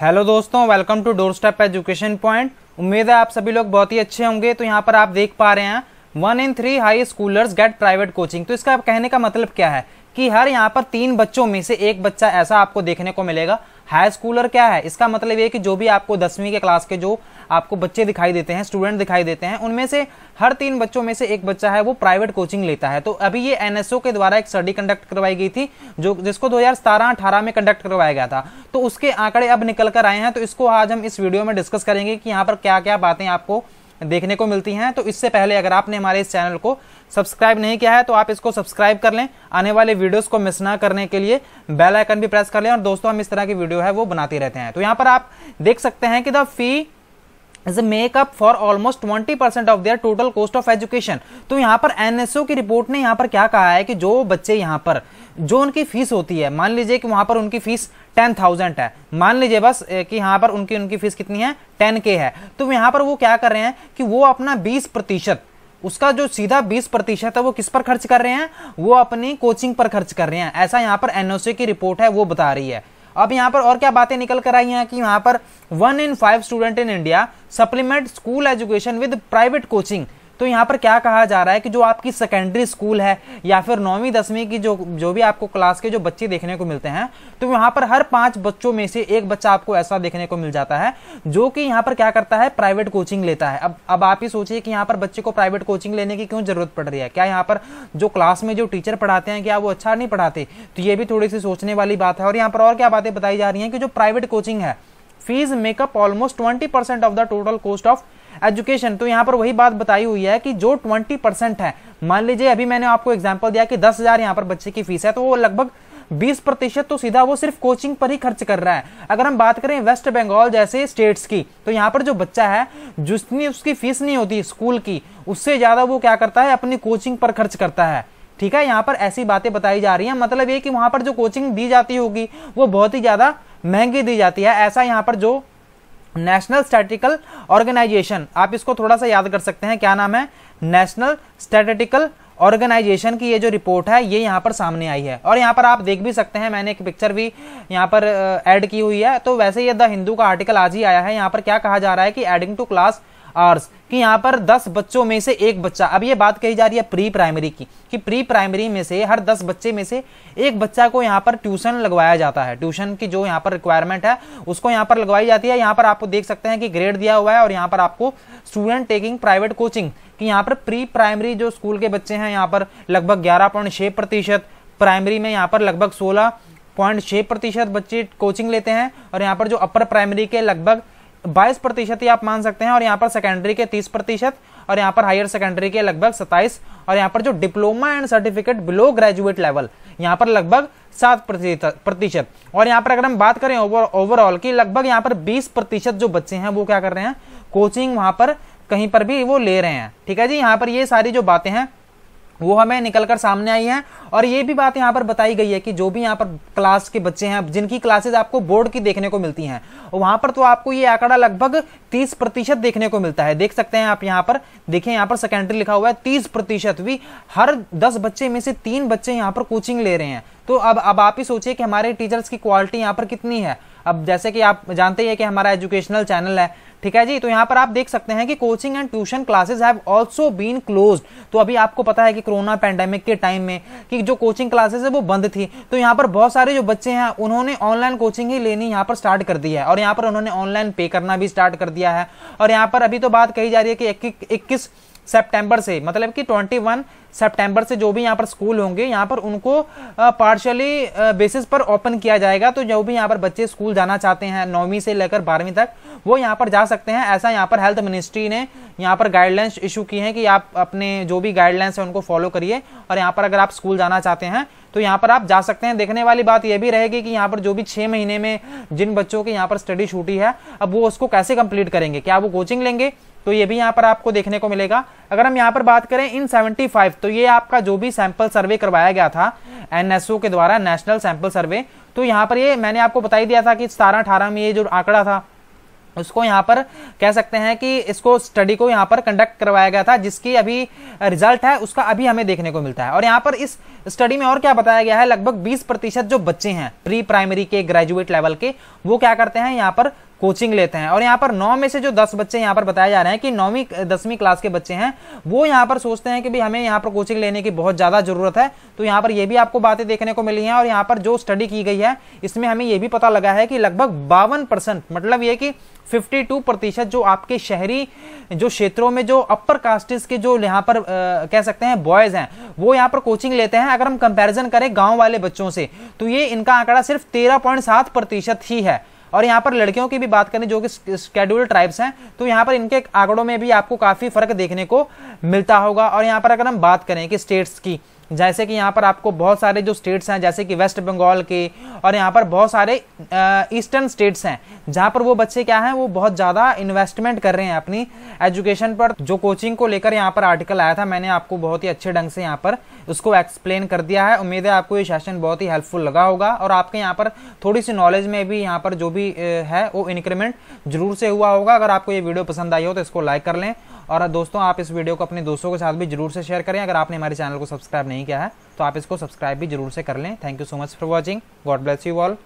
hello दोस्तों welcome to doorstep education point उम्मीद है आप सभी लोग बहुत ही अच्छे होंगे तो यहाँ पर आप देख पा रहे हैं one in three high schoolers get private coaching तो इसका कहने का मतलब क्या है कि हर यहाँ पर तीन बच्चों में से एक बच्चा ऐसा आपको देखने को मिलेगा हाई स्कूलर क्या है इसका मतलब ये कि जो भी आपको दसवीं के क्लास के जो आपको बच्चे दिखाई देते हैं स्टूडेंट दिखाई देते हैं उनमें से हर तीन बच्चों में से एक बच्चा है वो प्राइवेट कोचिंग लेता है तो अभी ये एनएसओ के द्वारा एक स्टडी कंडक्ट करवाई गई थी जो जिसको दो हजार में कंडक्ट करवाया गया था तो उसके आंकड़े अब निकल कर आए हैं तो इसको आज हम इस वीडियो में डिस्कस करेंगे कि यहाँ पर क्या क्या बातें आपको देखने को मिलती हैं तो इससे पहले अगर आपने हमारे इस चैनल को सब्सक्राइब नहीं किया है तो आप इसको सब्सक्राइब कर लें आने वाले वीडियोस को मिस ना करने के लिए बेल आइकन भी प्रेस कर लें और दोस्तों हम इस तरह की वीडियो है वो बनाते रहते हैं तो यहाँ पर आप देख सकते हैं कि the fee make up for almost twenty percent of their total cost of education तो यहाँ पर एनएसओ की रिपोर्ट ने यहाँ पर क्या कहा है कि जो बच्चे यहाँ पर जो उनकी फीस होती है मान लीजिए कि वहां पर उनकी फीस टेन थाउजेंड है मान लीजिए बस कि यहाँ पर उनकी उनकी फीस कितनी है टेन के है तो यहाँ पर वो क्या कर रहे हैं कि वो अपना बीस प्रतिशत उसका जो सीधा 20 प्रतिशत है वो किस पर खर्च कर रहे हैं वो अपनी कोचिंग पर खर्च कर रहे हैं ऐसा यहाँ पर एनओसी की रिपोर्ट है वो बता रही है अब यहाँ पर और क्या बातें निकल कर आई हैं कि यहाँ पर one in five student in India supplement school education with private coaching तो यहाँ पर क्या कहा जा रहा है कि जो आपकी सेकेंडरी स्कूल है या फिर नौवीं दसवीं की जो जो भी आपको क्लास के जो बच्चे देखने को मिलते हैं तो यहाँ पर हर पांच बच्चों में से एक बच्चा आपको ऐसा देखने को मिल जाता है जो कि यहाँ पर क्या करता है प्राइवेट कोचिंग लेता है अब अब आप ही सोचिए कि यहाँ पर बच्चे को प्राइवेट कोचिंग लेने की क्यों जरूरत पड़ रही है क्या यहाँ पर जो क्लास में जो टीचर पढ़ाते हैं क्या वो अच्छा नहीं पढ़ाते तो ये भी थोड़ी सी सोचने वाली बात है और यहाँ पर और क्या बातें बताई जा रही है कि जो प्राइवेट कोचिंग है fees make up almost twenty percent of the total cost of education तो यहां पर वही बात बताई हुई है कि जो ट्वेंटी परसेंट है मान लीजिए अभी मैंने आपको एग्जाम्पल दिया कि दस हजार यहां पर बच्चे की फीस है तो वो लगभग 20 प्रतिशत तो सीधा वो सिर्फ कोचिंग पर ही खर्च कर रहा है अगर हम बात करें वेस्ट बंगाल जैसे स्टेट्स की तो यहाँ पर जो बच्चा है जितनी उसकी फीस नहीं होती स्कूल की उससे ज़्यादा वो क्या करता है अपनी कोचिंग पर खर्च करता है ठीक है यहाँ पर ऐसी बातें बताई जा रही हैं मतलब ये कि वहां पर जो कोचिंग दी जाती होगी वो बहुत ही ज़्यादा महंगी दी जाती है ऐसा यहाँ पर जो नेशनल स्टैटिकल ऑर्गेनाइजेशन आप इसको थोड़ा सा याद कर सकते हैं क्या नाम है नेशनल स्टैटिकल ऑर्गेनाइजेशन की ये जो रिपोर्ट है ये यहाँ पर सामने आई है और यहाँ पर आप देख भी सकते हैं मैंने एक पिक्चर भी यहाँ पर ऐड की हुई है तो वैसे ये द हिंदू का आर्टिकल आज ही आया है यहाँ पर क्या कहा जा रहा है कि एडिंग टू क्लास आवर्स कि यहाँ पर दस बच्चों में से एक बच्चा अब ये बात कही जा रही है प्री प्राइमरी की कि प्री प्राइमरी में से हर दस बच्चे में से एक बच्चा को यहाँ पर ट्यूशन लगवाया जाता है ट्यूशन की जो यहाँ पर रिक्वायरमेंट है उसको यहाँ पर लगवाई जाती है यहाँ पर आपको देख सकते हैं कि ग्रेड दिया हुआ है और यहाँ पर आपको स्टूडेंट टेकिंग प्राइवेट कोचिंग कि यहाँ पर प्री प्राइमरी जो स्कूल के बच्चे हैं यहाँ पर लगभग ग्यारह पॉइंट प्रतिशत प्राइमरी में यहाँ पर लगभग सोलह पॉइंट छः प्रतिशत बच्चे कोचिंग लेते हैं और यहाँ पर जो अपर प्राइमरी के लगभग बाईस प्रतिशत ही आप मान सकते हैं और यहाँ पर सेकेंडरी के तीस प्रतिशत और यहाँ पर हायर सेकेंडरी के लगभग सत्ताईस और यहाँ पर जो diploma and certificate below graduate level यहाँ पर लगभग सात प्रतिशत और यहाँ पर अगर हम बात करें ओवरऑल की लगभग यहाँ पर बीस प्रतिशत जो बच्चे हैं वो क्या कर रहे हैं कोचिंग वहाँ पर कहीं पर भी वो ले रहे हैं ठीक है जी यहाँ पर ये सारी जो बातें हैं वो हमें निकलकर सामने आई है और ये भी बात यहाँ पर बताई गई है कि जो भी यहाँ पर क्लास के बच्चे हैं जिनकी क्लासेज आपको बोर्ड की देखने को मिलती हैं वहां पर तो आपको ये आंकड़ा लगभग 30 प्रतिशत देखने को मिलता है देख सकते हैं आप यहाँ पर देखें यहाँ पर सेकेंडरी लिखा हुआ है 30 प्रतिशत भी हर 10 बच्चे में से तीन बच्चे यहाँ पर कोचिंग ले रहे हैं तो अब अब आप ही सोचिए कि हमारे टीचर्स की क्वालिटी यहाँ पर कितनी है अब जैसे कि आप जानते हैं कि हमारा एजुकेशनल चैनल है ठीक है जी तो यहाँ पर आप देख सकते हैं कि coaching and tuition classes have also been closed तो अभी आपको पता है कि कोरोना पैंडेमिक के टाइम में कि जो कोचिंग क्लासेस है वो बंद थी तो यहाँ पर बहुत सारे जो बच्चे हैं उन्होंने ऑनलाइन कोचिंग ही लेनी यहाँ पर स्टार्ट कर दी है और यहाँ पर उन्होंने ऑनलाइन पे करना भी स्टार्ट कर दिया है और यहाँ पर अभी तो बात कही जा रही है कि इक्कीस सितंबर से मतलब कि 21 सितंबर से जो भी यहाँ पर स्कूल होंगे यहाँ पर उनको पार्शली बेसिस पर ओपन किया जाएगा तो जो भी यहाँ पर बच्चे स्कूल जाना चाहते हैं नौवीं से लेकर बारहवीं तक वो यहाँ पर जा सकते हैं ऐसा यहाँ पर हेल्थ मिनिस्ट्री ने यहाँ पर गाइडलाइंस इशू की हैं कि आप अपने जो भी गाइडलाइंस हैं उनको फॉलो करिए और यहाँ पर अगर आप स्कूल जाना चाहते हैं तो यहाँ पर आप जा सकते हैं देखने वाली बात यह भी रहेगी कि यहाँ पर जो भी छः महीने में जिन बच्चों की यहाँ पर स्टडी छूटी है अब वो उसको कैसे कंप्लीट करेंगे क्या वो कोचिंग लेंगे तो ये भी यहाँ पर आपको देखने को मिलेगा अगर हम यहाँ पर बात करें इन 75 तो ये आपका जो भी सैंपल सर्वे करवाया गया था एनएसओ के द्वारा नेशनल सैंपल सर्वे तो यहाँ पर ये मैंने आपको बता ही दिया था कि सतारह अठारह में ये जो आंकड़ा था उसको यहाँ पर कह सकते हैं कि इसको स्टडी को यहाँ पर कंडक्ट करवाया गया था जिसकी अभी रिजल्ट है उसका अभी हमें देखने को मिलता है और यहाँ पर इस स्टडी में और क्या बताया गया है लगभग 20 प्रतिशत जो बच्चे हैं प्री प्राइमरी के ग्रेजुएट लेवल के वो क्या करते हैं यहाँ पर कोचिंग लेते हैं और यहाँ पर नौ में से जो दस बच्चे यहाँ पर बताए जा रहे हैं कि नौवीं दसवीं क्लास के बच्चे हैं वो यहाँ पर सोचते हैं कि भाई हमें यहाँ पर कोचिंग लेने की बहुत ज़्यादा ज़रूरत है तो यहाँ पर ये भी आपको बातें देखने को मिली हैं और यहाँ पर जो स्टडी की गई है इसमें हमें ये भी पता लगा है कि लगभग बावन मतलब ये कि फिफ्टी प्रतिशत जो आपके शहरी जो क्षेत्रों में जो अपर कास्टिस के जो यहाँ पर आ, कह सकते हैं बॉयज हैं वो यहाँ पर कोचिंग लेते हैं अगर हम कंपेरिजन करें गांव वाले बच्चों से तो ये इनका आंकड़ा सिर्फ तेरह प्रतिशत ही है और यहाँ पर लड़कियों की भी बात करें जो कि स्केड्यूल ट्राइब्स हैं तो यहाँ पर इनके आंकड़ों में भी आपको काफ़ी फर्क देखने को मिलता होगा और यहाँ पर अगर हम बात करें कि स्टेट्स की जैसे कि यहाँ पर आपको बहुत सारे जो स्टेट्स हैं जैसे कि वेस्ट बंगाल के और यहाँ पर बहुत सारे ईस्टर्न स्टेट्स हैं जहाँ पर वो बच्चे क्या हैं वो बहुत ज़्यादा इन्वेस्टमेंट कर रहे हैं अपनी एजुकेशन पर जो कोचिंग को लेकर यहाँ पर आर्टिकल आया था मैंने आपको बहुत ही अच्छे ढंग से यहाँ पर उसको एक्सप्लेन कर दिया है उम्मीद है आपको ये सेशन बहुत ही हेल्पफुल लगा होगा और आपके यहाँ पर थोड़ी सी नॉलेज में भी यहाँ पर जो भी है वो इंक्रीमेंट जरूर से हुआ होगा अगर आपको ये वीडियो पसंद आई हो तो इसको लाइक कर लें और दोस्तों आप इस वीडियो को अपने दोस्तों के साथ भी जरूर से शेयर करें अगर आपने हमारे चैनल को सब्सक्राइब नहीं किया है तो आप इसको सब्सक्राइब भी जरूर से कर लें thank you so much for watching God bless you all